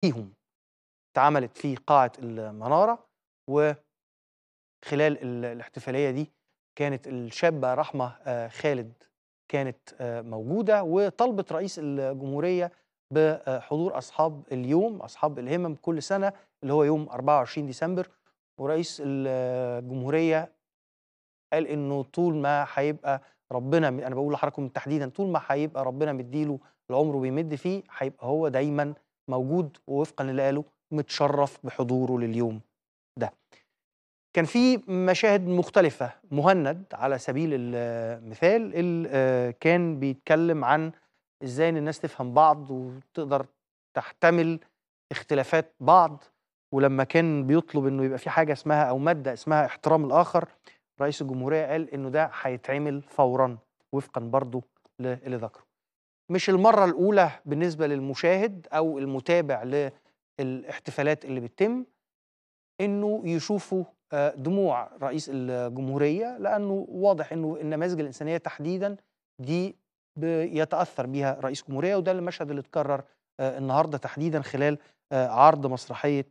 فيهم اتعملت في قاعة المنارة وخلال الاحتفالية دي كانت الشابة رحمة آه، خالد كانت آه، موجودة وطلبت رئيس الجمهورية بحضور أصحاب اليوم أصحاب الهمم كل سنة اللي هو يوم 24 ديسمبر ورئيس الجمهورية قال إنه طول ما هيبقى ربنا أنا بقول لحضراتكم تحديدا طول ما هيبقى ربنا مديله العمر وبيمد فيه هيبقى هو دايما موجود ووفقا للي قاله متشرف بحضوره لليوم ده كان في مشاهد مختلفة مهند على سبيل المثال اللي آه، كان بيتكلم عن ازاي ان الناس تفهم بعض وتقدر تحتمل اختلافات بعض ولما كان بيطلب انه يبقى في حاجه اسمها او ماده اسمها احترام الاخر رئيس الجمهوريه قال انه ده هيتعمل فورا وفقا برضه للي ذكره مش المرة الأولى بالنسبة للمشاهد أو المتابع للاحتفالات اللي بتتم إنه يشوفوا آه، دموع رئيس الجمهورية لأنه واضح إنه النماذج الإنسانية تحديدا دي بيتأثر بيها رئيس الجمهورية وده المشهد اللي اتكرر آه، النهاردة تحديدا خلال آه، عرض مسرحية